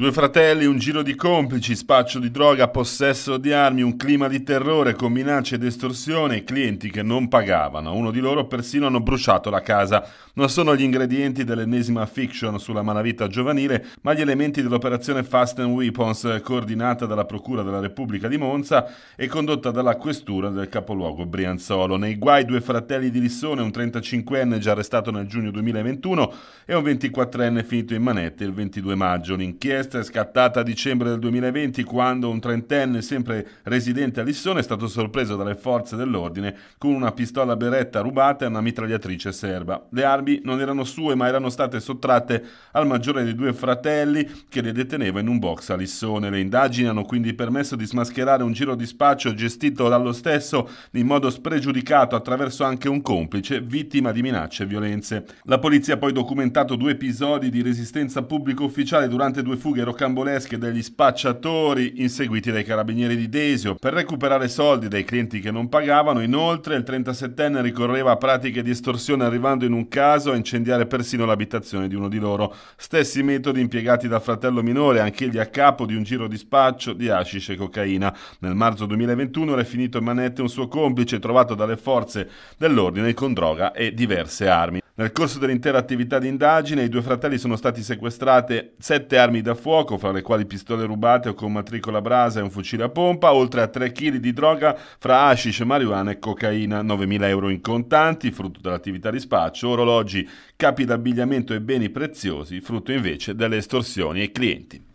Due fratelli, un giro di complici, spaccio di droga, possesso di armi, un clima di terrore con minacce ed estorsione clienti che non pagavano. Uno di loro persino hanno bruciato la casa. Non sono gli ingredienti dell'ennesima fiction sulla malavita giovanile, ma gli elementi dell'operazione Fast and Weapons coordinata dalla Procura della Repubblica di Monza e condotta dalla questura del capoluogo Brianzolo. Nei guai due fratelli di Lissone, un 35enne già arrestato nel giugno 2021 e un 24enne finito in manette il 22 maggio. L'inchiesta inchiesta è scattata a dicembre del 2020 quando un trentenne sempre residente a Lissone è stato sorpreso dalle forze dell'ordine con una pistola beretta rubata e una mitragliatrice serba. Le armi non erano sue ma erano state sottratte al maggiore dei due fratelli che le deteneva in un box a Lissone. Le indagini hanno quindi permesso di smascherare un giro di spaccio gestito dallo stesso in modo spregiudicato attraverso anche un complice vittima di minacce e violenze. La polizia ha poi documentato due episodi di resistenza pubblico ufficiale durante due fughe gabbie rocambolesche degli spacciatori inseguiti dai carabinieri di Desio. Per recuperare soldi dai clienti che non pagavano, inoltre il 37enne ricorreva a pratiche di estorsione arrivando in un caso a incendiare persino l'abitazione di uno di loro. Stessi metodi impiegati dal fratello minore, anch'egli a capo di un giro di spaccio di hashish e cocaina. Nel marzo 2021 era finito in manette un suo complice trovato dalle forze dell'ordine con droga e diverse armi. Nel corso dell'intera attività di indagine, i due fratelli sono stati sequestrate sette armi da fuoco, fra le quali pistole rubate o con matricola brasa e un fucile a pompa, oltre a 3 kg di droga fra hashish, marijuana e cocaina, 9.000 euro in contanti, frutto dell'attività di spaccio, orologi, capi d'abbigliamento e beni preziosi, frutto invece delle estorsioni ai clienti.